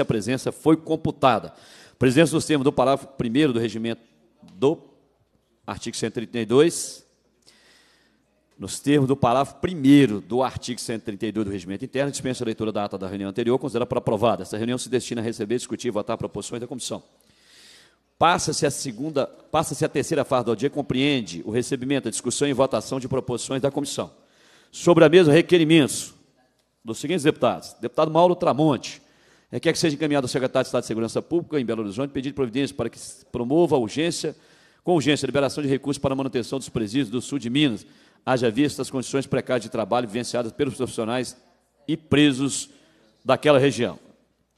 que a presença foi computada. Presença dos termos do parágrafo 1 do regimento do artigo 132, nos termos do parágrafo 1 do artigo 132 do Regimento Interno, dispensa a leitura da ata da reunião anterior, considera para aprovada. Essa reunião se destina a receber, discutir e votar proposições da comissão. Passa-se a segunda, passa-se a terceira fase do dia, compreende o recebimento, a discussão e votação de proposições da comissão. Sobre a mesa, requerimentos dos seguintes deputados: deputado Mauro Tramonte, Requer é, que seja encaminhado ao secretário de Estado de Segurança Pública, em Belo Horizonte, pedido de providência para que promova a urgência, com urgência, a liberação de recursos para a manutenção dos presídios do sul de Minas, haja vista as condições precárias de trabalho vivenciadas pelos profissionais e presos daquela região.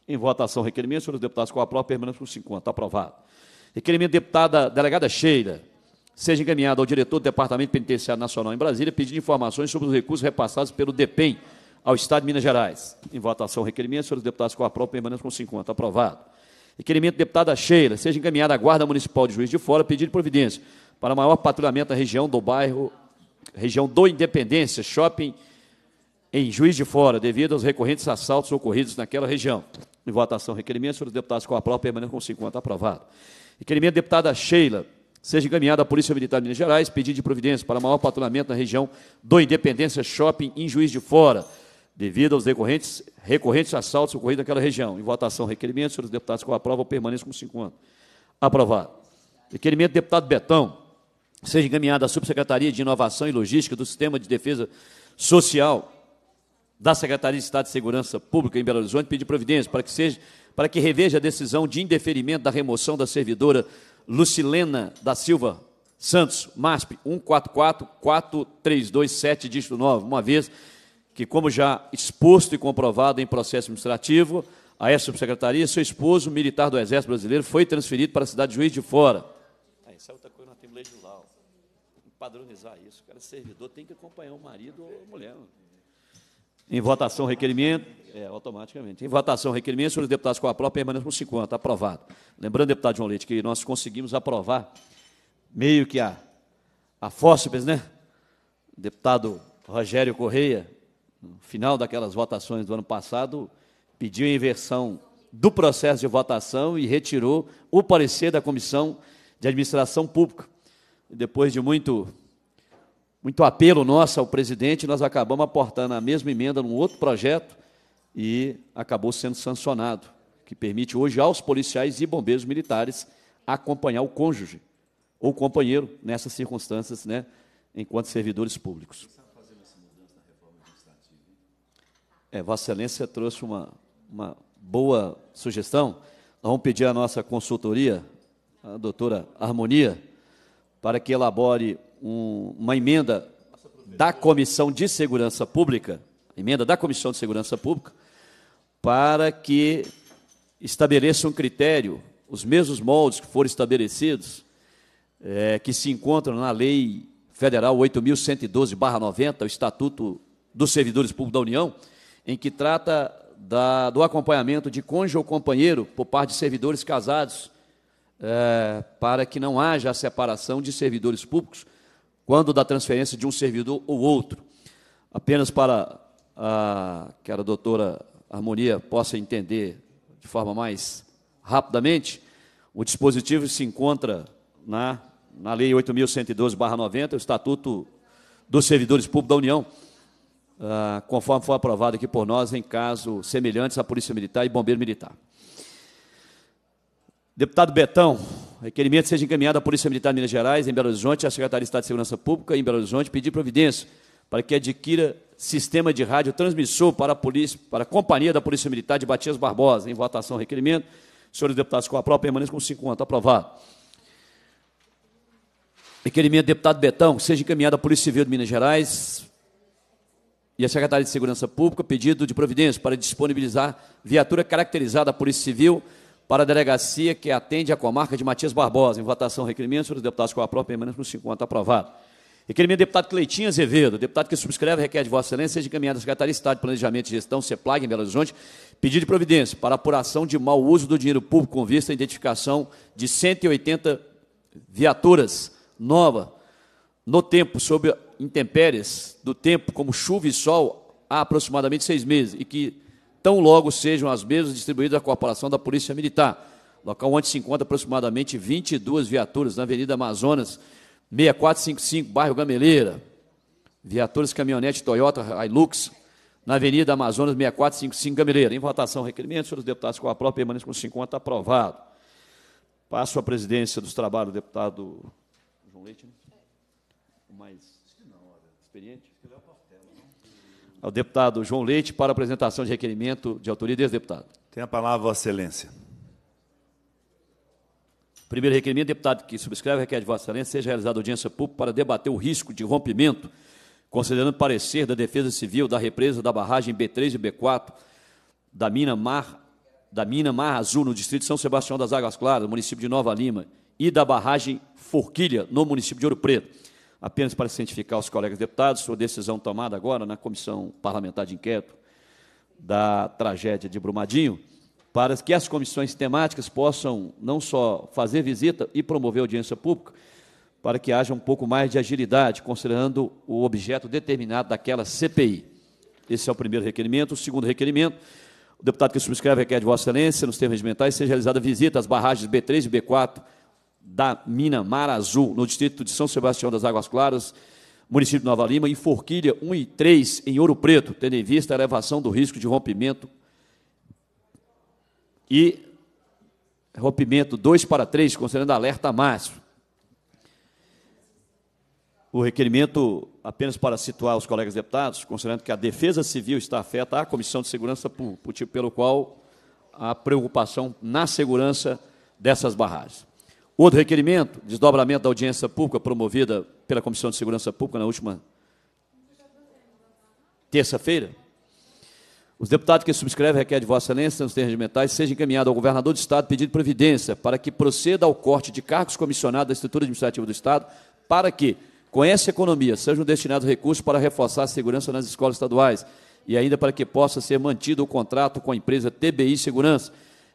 Em votação, requerimento, senhores deputados, com a prova, permanente por 50. Está aprovado. Requerimento deputada delegada Sheila, seja encaminhado ao diretor do Departamento Penitenciário Nacional em Brasília, pedindo informações sobre os recursos repassados pelo DEPEN ao Estado de Minas Gerais. Em votação, requerimento, senhores deputados com a aprovam, permaneçam com 50. Aprovado. Requerimento deputada Sheila, seja encaminhada à Guarda Municipal de Juiz de Fora pedido de providência para maior patrulhamento da região do bairro, região do Independência, shopping em Juiz de Fora, devido aos recorrentes assaltos ocorridos naquela região. Em votação, requerimento, senhores deputados com a aprovam, permaneçam com 50. Aprovado. Requerimento deputada Sheila, seja encaminhada à Polícia Militar de Minas Gerais pedido de providência para maior patrulhamento na região do Independência Shopping em Juiz de Fora devido aos recorrentes, recorrentes assaltos ocorridos naquela região. Em votação, requerimento, senhores deputados, com aprova, permaneço com cinco anos. Aprovado. Requerimento do deputado Betão, seja encaminhado à Subsecretaria de Inovação e Logística do Sistema de Defesa Social da Secretaria de Estado de Segurança Pública em Belo Horizonte, pedir providência para que, seja, para que reveja a decisão de indeferimento da remoção da servidora Lucilena da Silva Santos, MASP 144432, dígito 9, uma vez que, como já exposto e comprovado em processo administrativo, a essa subsecretaria, seu esposo, militar do Exército Brasileiro, foi transferido para a cidade de Juiz de Fora. Ah, isso é outra coisa, nós temos lei de lá. Padronizar isso. O cara é servidor tem que acompanhar o marido ou a mulher. Né? Em votação, requerimento. É, automaticamente. Em votação, requerimento, senhores deputados com a própria, permaneçam por 50. Tá aprovado. Lembrando, deputado João Leite, que nós conseguimos aprovar meio que a, a fósseis, né? Deputado Rogério Correia, no final daquelas votações do ano passado, pediu inversão do processo de votação e retirou o parecer da Comissão de Administração Pública. Depois de muito, muito apelo nosso ao presidente, nós acabamos aportando a mesma emenda num outro projeto e acabou sendo sancionado, que permite hoje aos policiais e bombeiros militares acompanhar o cônjuge ou companheiro nessas circunstâncias, né, enquanto servidores públicos. é, Vossa Excelência trouxe uma, uma boa sugestão. Nós vamos pedir à nossa consultoria, a doutora Harmonia, para que elabore um, uma emenda da Comissão de Segurança Pública, emenda da Comissão de Segurança Pública, para que estabeleça um critério, os mesmos moldes que foram estabelecidos, é, que se encontram na Lei Federal 8.112-90, o Estatuto dos Servidores Públicos da União, em que trata da, do acompanhamento de cônjuge ou companheiro por parte de servidores casados, é, para que não haja a separação de servidores públicos quando da transferência de um servidor ou outro. Apenas para a, ah, que a doutora Harmonia possa entender de forma mais rapidamente, o dispositivo se encontra na, na Lei 8.112-90, o Estatuto dos Servidores Públicos da União, ah, conforme foi aprovado aqui por nós, em casos semelhantes à Polícia Militar e Bombeiro Militar. Deputado Betão, requerimento seja encaminhado à Polícia Militar de Minas Gerais, em Belo Horizonte, à Secretaria de Estado de Segurança Pública, em Belo Horizonte, pedir providência para que adquira sistema de rádio transmissor para a, polícia, para a Companhia da Polícia Militar de Batias Barbosa. Em votação, requerimento. Senhores deputados, com a prova, permaneçam com cinco anos. Aprovado. Requerimento deputado Betão, que seja encaminhado à Polícia Civil de Minas Gerais, e a Secretaria de Segurança Pública pedido de providência para disponibilizar viatura caracterizada à Polícia Civil para a delegacia que atende a comarca de Matias Barbosa. Em votação, requerimento, senhores deputados, com a própria permanência no 50, aprovado. Requerimento do deputado Cleitinho Azevedo, deputado que subscreve, requer de Vossa Excelência, seja encaminhado à Secretaria de Estado de Planejamento e Gestão, CEPLAG, em Belo Horizonte, pedido de providência para apuração de mau uso do dinheiro público com vista à identificação de 180 viaturas nova no tempo, sob intempéries do tempo, como chuva e sol, há aproximadamente seis meses, e que tão logo sejam as mesmas distribuídas à cooperação da Polícia Militar, local onde se encontra aproximadamente 22 viaturas na Avenida Amazonas, 6455, bairro Gameleira, viaturas caminhonete Toyota Hilux, na Avenida Amazonas 6455, Gameleira. Em votação, requerimento, senhores deputados, com a própria permanência com 50, aprovado. Passo a presidência dos trabalhos deputado João Leite. Né? Mais experiente. Ao deputado João Leite para apresentação de requerimento de autoria desse deputado. Tem a palavra, Vossa Excelência. Primeiro requerimento, deputado que subscreve, requer de Vossa Excelência seja realizada audiência pública para debater o risco de rompimento, considerando parecer da Defesa Civil da represa da barragem B3 e B4 da mina Mar, da mina Mar Azul, no distrito de São Sebastião das Águas Claras, município de Nova Lima, e da barragem Forquilha, no município de Ouro Preto apenas para cientificar os colegas deputados, sua decisão tomada agora na Comissão Parlamentar de Inquérito da tragédia de Brumadinho, para que as comissões temáticas possam não só fazer visita e promover audiência pública, para que haja um pouco mais de agilidade, considerando o objeto determinado daquela CPI. Esse é o primeiro requerimento. O segundo requerimento, o deputado que subscreve requer de Vossa Excelência, nos termos regimentais, seja realizada visita às barragens B3 e B4 da mina Mar Azul, no distrito de São Sebastião das Águas Claras, município de Nova Lima, e Forquilha 1 e 3, em Ouro Preto, tendo em vista a elevação do risco de rompimento e rompimento 2 para 3, considerando alerta máximo. O requerimento, apenas para situar os colegas deputados, considerando que a defesa civil está afeta à Comissão de Segurança, por, por, tipo, pelo qual a preocupação na segurança dessas barragens. Outro requerimento, desdobramento da audiência pública promovida pela Comissão de Segurança Pública na última terça-feira. Os deputados que subscrevem requer de Vossa Excelência nos termos regimentais seja encaminhado ao governador do Estado pedido de providência para que proceda ao corte de cargos comissionados da estrutura administrativa do Estado para que, com essa economia, sejam destinados recursos para reforçar a segurança nas escolas estaduais e ainda para que possa ser mantido o contrato com a empresa TBI Segurança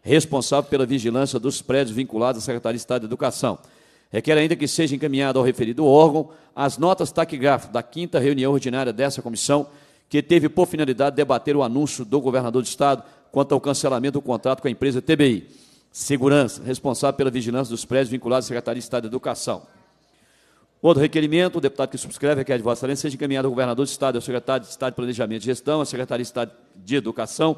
responsável pela vigilância dos prédios vinculados à Secretaria de Estado de Educação. Requer ainda que seja encaminhado ao referido órgão as notas taquigráficas da quinta reunião ordinária dessa comissão, que teve por finalidade debater o anúncio do governador do Estado quanto ao cancelamento do contrato com a empresa TBI. Segurança, responsável pela vigilância dos prédios vinculados à Secretaria de Estado de Educação. Outro requerimento, o deputado que subscreve requer de Vossa Excelência seja encaminhado ao governador do Estado, ao secretário de Estado de Planejamento e Gestão, à Secretaria de Estado de Educação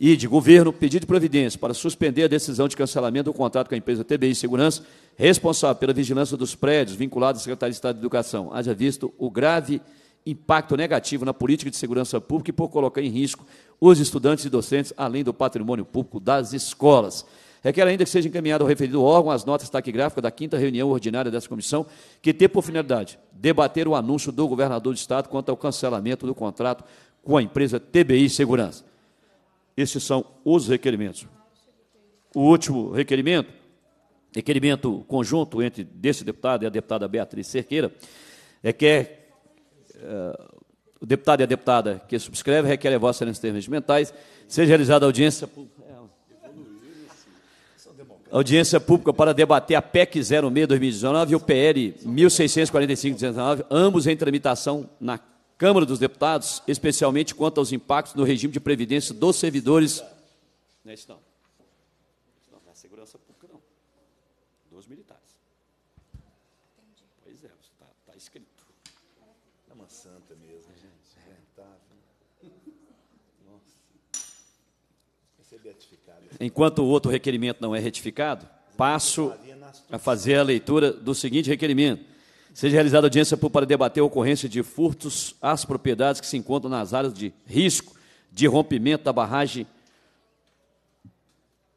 e de governo pedido de providência para suspender a decisão de cancelamento do contrato com a empresa TBI Segurança, responsável pela vigilância dos prédios vinculados à Secretaria de Estado de Educação, haja visto o grave impacto negativo na política de segurança pública e por colocar em risco os estudantes e docentes, além do patrimônio público das escolas. Requer ainda que seja encaminhado ao referido órgão as notas taquigráficas da quinta reunião ordinária dessa comissão, que tem por finalidade debater o anúncio do governador do Estado quanto ao cancelamento do contrato com a empresa TBI Segurança. Estes são os requerimentos. O último requerimento, requerimento conjunto entre desse deputado e a deputada Beatriz Cerqueira, é que é, uh, o deputado e a deputada que subscreve requerem a vossa excelência termos mentais, seja realizada audiência pública. Audiência pública para debater a PEC 06 2019 e o PL 1645-19, ambos em tramitação na Câmara dos Deputados, especialmente quanto aos impactos no regime de previdência dos servidores. Não é isso, não. não é segurança pública, não. Dos militares. Entendi. Pois é, está tá escrito. É uma santa mesmo, gente. É. Rentável. Nossa. Vai ser beatificado. Enquanto o outro requerimento não é retificado, passo a fazer a leitura do seguinte requerimento Seja realizada audiência para debater a ocorrência de furtos às propriedades que se encontram nas áreas de risco de rompimento da barragem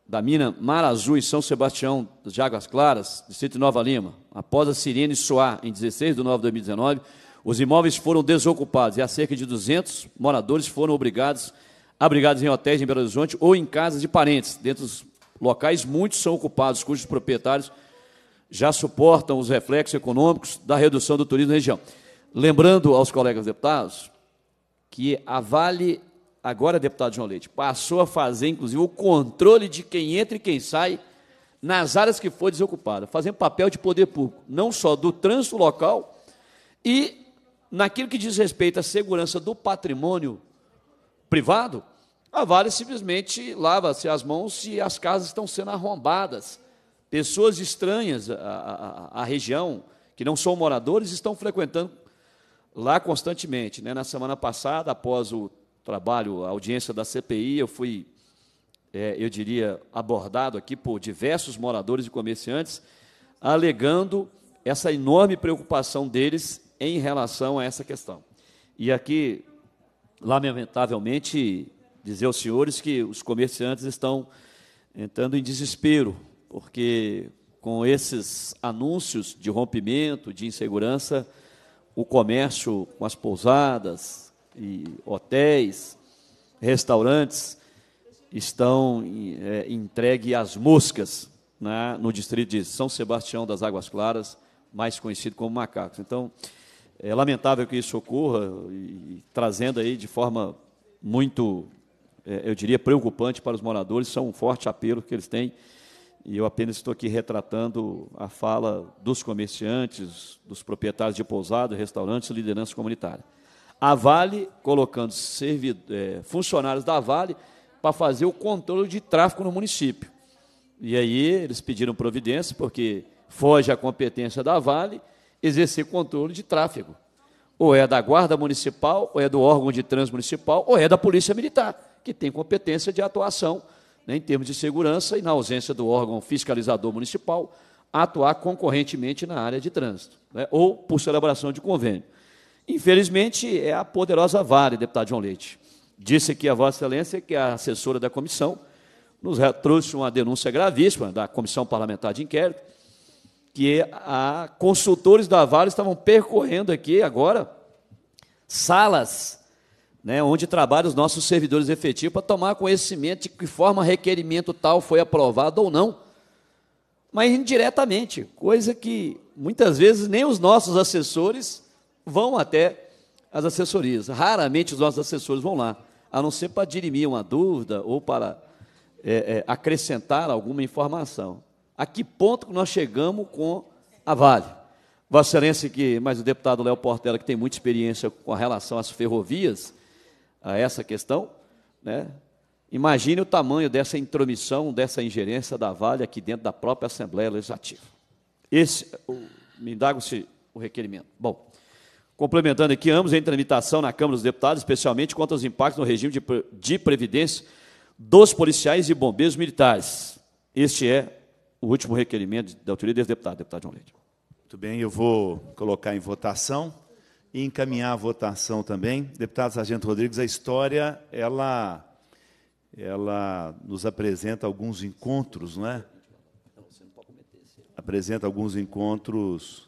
da mina Mar Azul em São Sebastião de Águas Claras, distrito de Nova Lima. Após a sirene soar em 16 de novembro de 2019, os imóveis foram desocupados e há cerca de 200 moradores foram obrigados abrigados em hotéis em Belo Horizonte ou em casas de parentes. Dentro dos locais, muitos são ocupados, cujos proprietários já suportam os reflexos econômicos da redução do turismo na região. Lembrando aos colegas deputados que a Vale, agora deputado João Leite, passou a fazer, inclusive, o controle de quem entra e quem sai nas áreas que foi desocupada, fazendo papel de poder público, não só do trânsito local e naquilo que diz respeito à segurança do patrimônio privado, a Vale simplesmente lava-se as mãos se as casas estão sendo arrombadas Pessoas estranhas à, à, à região, que não são moradores, estão frequentando lá constantemente. Né? Na semana passada, após o trabalho, a audiência da CPI, eu fui, é, eu diria, abordado aqui por diversos moradores e comerciantes, alegando essa enorme preocupação deles em relação a essa questão. E aqui, lamentavelmente, dizer aos senhores que os comerciantes estão entrando em desespero porque com esses anúncios de rompimento, de insegurança, o comércio com as pousadas e hotéis, restaurantes, estão é, entregue às moscas né, no distrito de São Sebastião das Águas Claras, mais conhecido como Macacos. Então, é lamentável que isso ocorra, e, trazendo aí de forma muito, é, eu diria, preocupante para os moradores, são é um forte apelo que eles têm e eu apenas estou aqui retratando a fala dos comerciantes, dos proprietários de pousadas, restaurantes e liderança comunitária. A Vale colocando servid... é, funcionários da Vale para fazer o controle de tráfego no município. E aí eles pediram providência, porque foge à competência da Vale exercer controle de tráfego. Ou é da Guarda Municipal, ou é do órgão de trânsito municipal, ou é da Polícia Militar, que tem competência de atuação né, em termos de segurança e na ausência do órgão fiscalizador municipal, atuar concorrentemente na área de trânsito, né, ou por celebração de convênio. Infelizmente, é a poderosa Vale, deputado João Leite. Disse que a Vossa Excelência, que é a assessora da comissão, nos trouxe uma denúncia gravíssima da Comissão Parlamentar de Inquérito, que é a consultores da Vale estavam percorrendo aqui agora salas né, onde trabalham os nossos servidores efetivos, para tomar conhecimento de que forma requerimento tal foi aprovado ou não, mas indiretamente, coisa que muitas vezes nem os nossos assessores vão até as assessorias. Raramente os nossos assessores vão lá, a não ser para dirimir uma dúvida ou para é, é, acrescentar alguma informação. A que ponto nós chegamos com a Vale? Vossa Excelência, que mais o deputado Léo Portela, que tem muita experiência com relação às ferrovias, a essa questão, né? Imagine o tamanho dessa intromissão, dessa ingerência da Vale aqui dentro da própria Assembleia Legislativa. Esse, o, me indago-se o requerimento. Bom, complementando aqui, ambos em tramitação na Câmara dos Deputados, especialmente quanto aos impactos no regime de, de previdência dos policiais e bombeiros militares. Este é o último requerimento da autoria desse deputado, deputado João Leite. Muito bem, eu vou colocar em votação e encaminhar a votação também. Deputado Sargento Rodrigues, a história ela ela nos apresenta alguns encontros, não é? Apresenta alguns encontros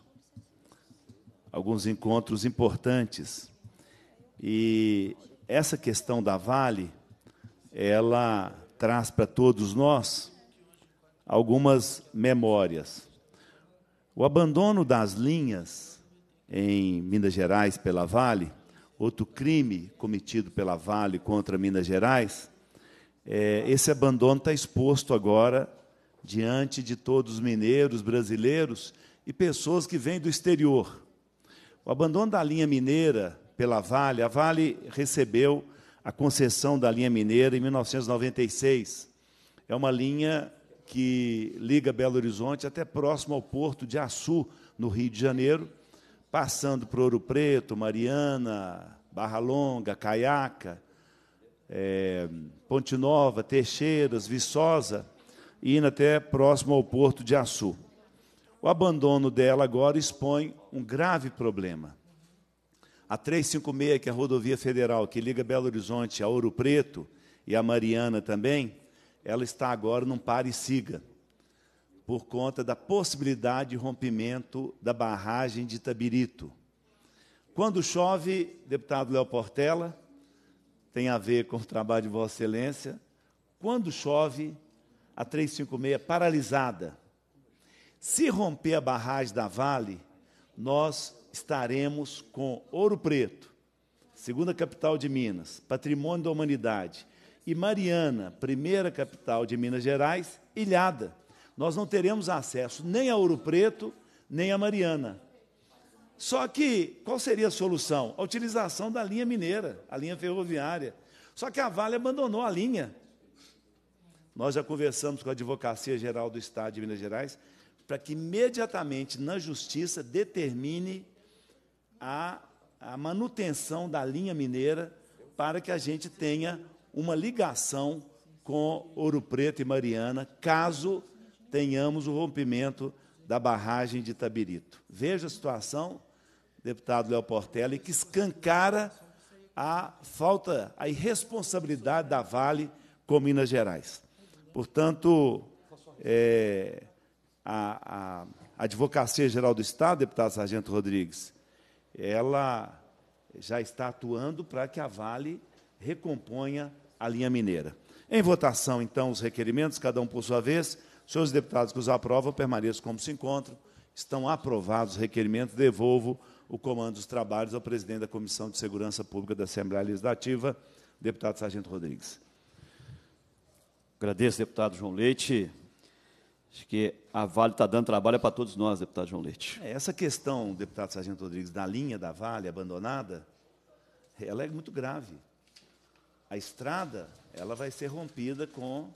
alguns encontros importantes. E essa questão da Vale, ela traz para todos nós algumas memórias. O abandono das linhas em Minas Gerais pela Vale, outro crime cometido pela Vale contra Minas Gerais, é, esse abandono está exposto agora diante de todos os mineiros, brasileiros e pessoas que vêm do exterior. O abandono da linha mineira pela Vale, a Vale recebeu a concessão da linha mineira em 1996. É uma linha que liga Belo Horizonte até próximo ao porto de Açu, no Rio de Janeiro, passando por Ouro Preto, Mariana, Barra Longa, Caiaca, é, Ponte Nova, Teixeiras, Viçosa, e indo até próximo ao Porto de Açu. O abandono dela agora expõe um grave problema. A 356, que é a rodovia federal que liga Belo Horizonte a Ouro Preto e a Mariana também, ela está agora num pare-siga por conta da possibilidade de rompimento da barragem de Itabirito. Quando chove, deputado Léo Portela, tem a ver com o trabalho de Vossa Excelência, quando chove, a 356 paralisada. Se romper a barragem da Vale, nós estaremos com Ouro Preto, segunda capital de Minas, patrimônio da humanidade, e Mariana, primeira capital de Minas Gerais, ilhada nós não teremos acesso nem a Ouro Preto, nem a Mariana. Só que qual seria a solução? A utilização da linha mineira, a linha ferroviária. Só que a Vale abandonou a linha. Nós já conversamos com a Advocacia Geral do Estado de Minas Gerais para que imediatamente na justiça determine a, a manutenção da linha mineira para que a gente tenha uma ligação com Ouro Preto e Mariana, caso tenhamos o rompimento da barragem de Tabirito. Veja a situação, deputado Léo Portela, que escancara a falta, a irresponsabilidade da Vale com Minas Gerais. Portanto, é, a, a Advocacia Geral do Estado, deputado Sargento Rodrigues, ela já está atuando para que a Vale recomponha a linha mineira. Em votação, então, os requerimentos, cada um por sua vez. Senhores deputados que os aprovam, permaneçam como se encontram. Estão aprovados os requerimentos. Devolvo o comando dos trabalhos ao presidente da Comissão de Segurança Pública da Assembleia Legislativa, deputado Sargento Rodrigues. Agradeço, deputado João Leite. Acho que a Vale está dando trabalho para todos nós, deputado João Leite. É, essa questão, deputado Sargento Rodrigues, da linha da Vale abandonada, ela é muito grave. A estrada ela vai ser rompida com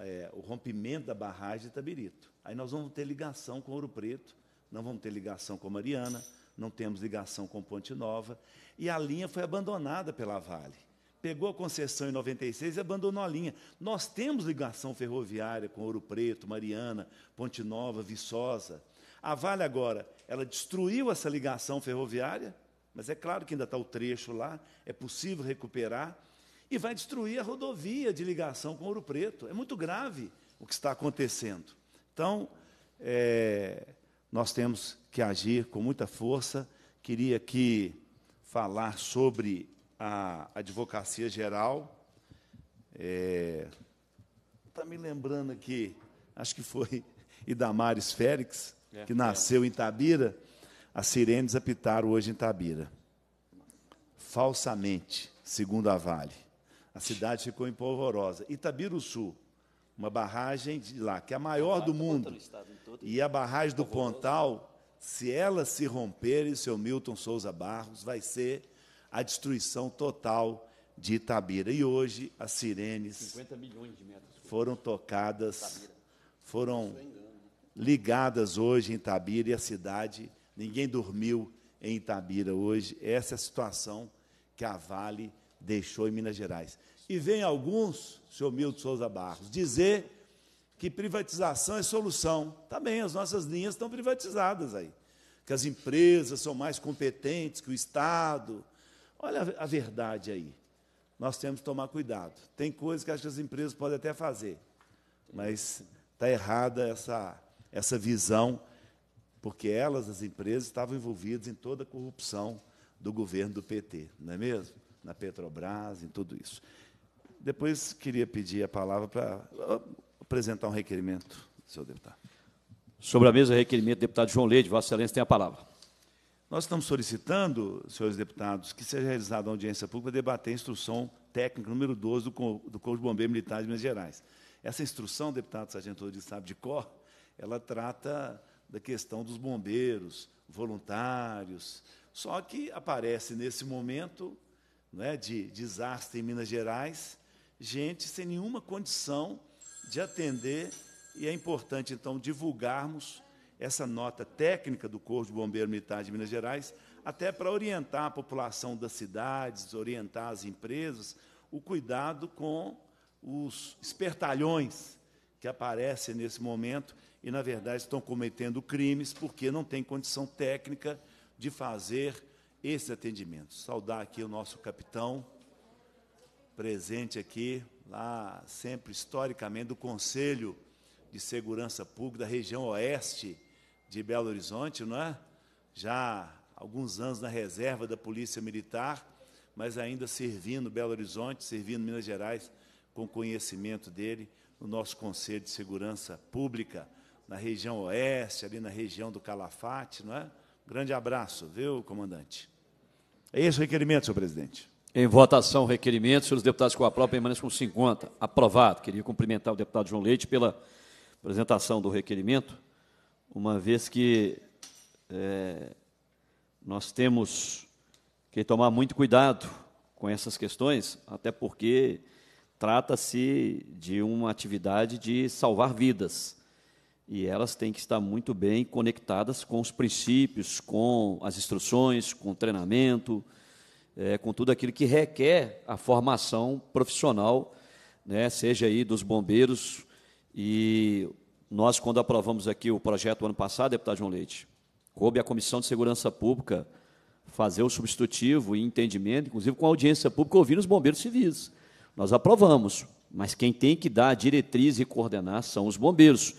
é, o rompimento da barragem de Tabirito. Aí nós vamos ter ligação com Ouro Preto, não vamos ter ligação com Mariana, não temos ligação com Ponte Nova. E a linha foi abandonada pela Vale. Pegou a concessão em 96 e abandonou a linha. Nós temos ligação ferroviária com Ouro Preto, Mariana, Ponte Nova, Viçosa. A Vale agora, ela destruiu essa ligação ferroviária, mas é claro que ainda está o trecho lá, é possível recuperar e vai destruir a rodovia de ligação com Ouro Preto. É muito grave o que está acontecendo. Então, é, nós temos que agir com muita força. Queria aqui falar sobre a Advocacia Geral. Está é, tá me lembrando aqui, acho que foi Idamares Félix, é, que nasceu é. em Tabira. As sirenes apitaram hoje em Tabira. Falsamente, segundo a Vale a cidade ficou empolvorosa. Itabiruçu, uma barragem de lá, que é a maior tá do mundo. E a barragem do tá Pontal, se ela se romper, e seu Milton Souza Barros, vai ser a destruição total de Itabira. E hoje as sirenes foram tocadas, foram é né? ligadas hoje em Itabira e a cidade, ninguém dormiu em Itabira hoje. Essa é a situação que a Vale deixou em Minas Gerais. E vem alguns, senhor Milton Souza Barros, dizer que privatização é solução. Também tá as nossas linhas estão privatizadas aí. Que as empresas são mais competentes que o Estado. Olha a verdade aí. Nós temos que tomar cuidado. Tem coisas que acho que as empresas podem até fazer, mas está errada essa, essa visão, porque elas, as empresas, estavam envolvidas em toda a corrupção do governo do PT, não é mesmo? na Petrobras, em tudo isso. Depois queria pedir a palavra para apresentar um requerimento, senhor deputado. Sobre a mesa, requerimento, deputado João Leite, Vossa Excelência tem a palavra. Nós estamos solicitando, senhores deputados, que seja realizada uma audiência pública para debater a instrução técnica número 12 do, do Corpo de Bombeiros Militar de Minas Gerais. Essa instrução, deputado Sargento Rodrigues sabe de cor, ela trata da questão dos bombeiros, voluntários, só que aparece nesse momento né, de desastre em Minas Gerais, gente sem nenhuma condição de atender, e é importante, então, divulgarmos essa nota técnica do Corpo de Bombeiro Militar de Minas Gerais, até para orientar a população das cidades, orientar as empresas, o cuidado com os espertalhões que aparecem nesse momento e, na verdade, estão cometendo crimes porque não têm condição técnica de fazer esses atendimentos Saudar aqui o nosso capitão, presente aqui, lá sempre historicamente, do Conselho de Segurança Pública da região oeste de Belo Horizonte, não é? Já alguns anos na reserva da Polícia Militar, mas ainda servindo Belo Horizonte, servindo Minas Gerais, com conhecimento dele, no nosso Conselho de Segurança Pública, na região oeste, ali na região do Calafate, não é? Grande abraço, viu, comandante? É esse o requerimento, senhor presidente. Em votação, requerimento. Senhores deputados com a aprovam, permaneçam com 50. Aprovado. Queria cumprimentar o deputado João Leite pela apresentação do requerimento, uma vez que é, nós temos que tomar muito cuidado com essas questões, até porque trata-se de uma atividade de salvar vidas e elas têm que estar muito bem conectadas com os princípios, com as instruções, com o treinamento, é, com tudo aquilo que requer a formação profissional, né, seja aí dos bombeiros. E nós, quando aprovamos aqui o projeto ano passado, deputado João Leite, coube a Comissão de Segurança Pública fazer o substitutivo e entendimento, inclusive com a audiência pública, ouvindo os bombeiros civis. Nós aprovamos, mas quem tem que dar a diretriz e coordenar são os bombeiros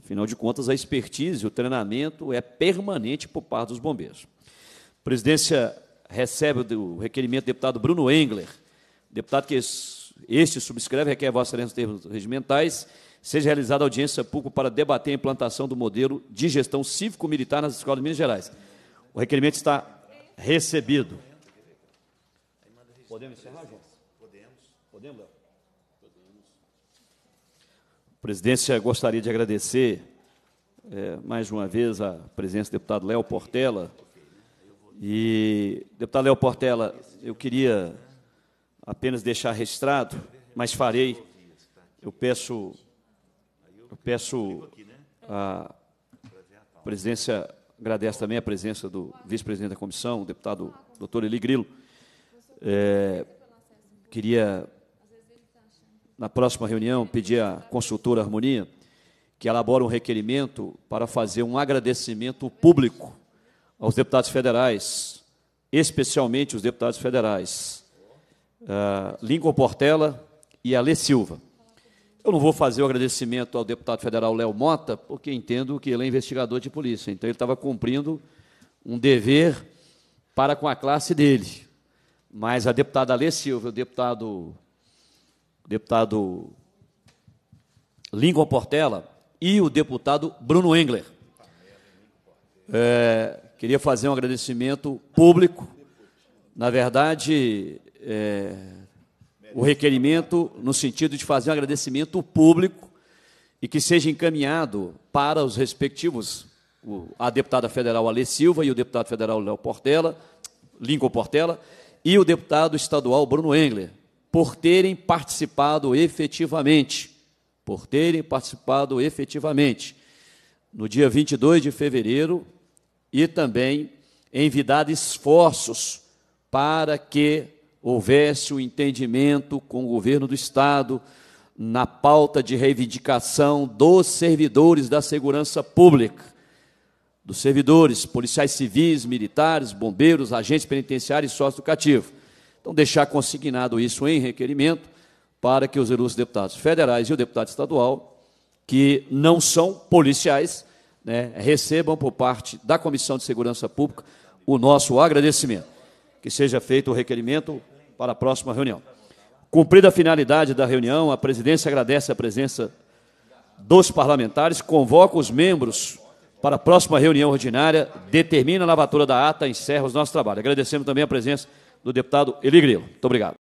Afinal de contas, a expertise, o treinamento é permanente por parte dos bombeiros. A presidência recebe o requerimento do deputado Bruno Engler, deputado que este subscreve, requer vossa excelência termos regimentais, seja realizada audiência pública para debater a implantação do modelo de gestão cívico-militar nas escolas de Minas Gerais. O requerimento está recebido. Podemos encerrar, João? Podemos. Podemos, Léo? presidência gostaria de agradecer é, mais uma vez a presença do deputado Léo Portela. E, deputado Léo Portela, eu queria apenas deixar registrado, mas farei. Eu peço, eu peço a presidência, agradece também a presença do vice-presidente da comissão, o deputado doutor Eli Grilo. É, queria na próxima reunião, pedir à consultora Harmonia que elabore um requerimento para fazer um agradecimento público aos deputados federais, especialmente os deputados federais uh, Lincoln Portela e Alê Silva. Eu não vou fazer o agradecimento ao deputado federal Léo Mota, porque entendo que ele é investigador de polícia, então ele estava cumprindo um dever para com a classe dele. Mas a deputada Alê Silva, o deputado deputado Língua Portela e o deputado Bruno Engler. É, queria fazer um agradecimento público. Na verdade, é, o requerimento no sentido de fazer um agradecimento público e que seja encaminhado para os respectivos, a deputada federal Alê Silva e o deputado federal Léo Portela, Portela, e o deputado estadual Bruno Engler, por terem participado efetivamente, por terem participado efetivamente, no dia 22 de fevereiro, e também envidar esforços para que houvesse o um entendimento com o governo do Estado na pauta de reivindicação dos servidores da segurança pública, dos servidores, policiais civis, militares, bombeiros, agentes penitenciários e sócio-educativo então, deixar consignado isso em requerimento para que os ilustres deputados federais e o deputado estadual, que não são policiais, né, recebam por parte da Comissão de Segurança Pública o nosso agradecimento. Que seja feito o requerimento para a próxima reunião. Cumprida a finalidade da reunião, a presidência agradece a presença dos parlamentares, convoca os membros para a próxima reunião ordinária, determina a lavatura da ata, encerra os nossos trabalhos. Agradecemos também a presença do deputado Eli Grilo. Muito obrigado.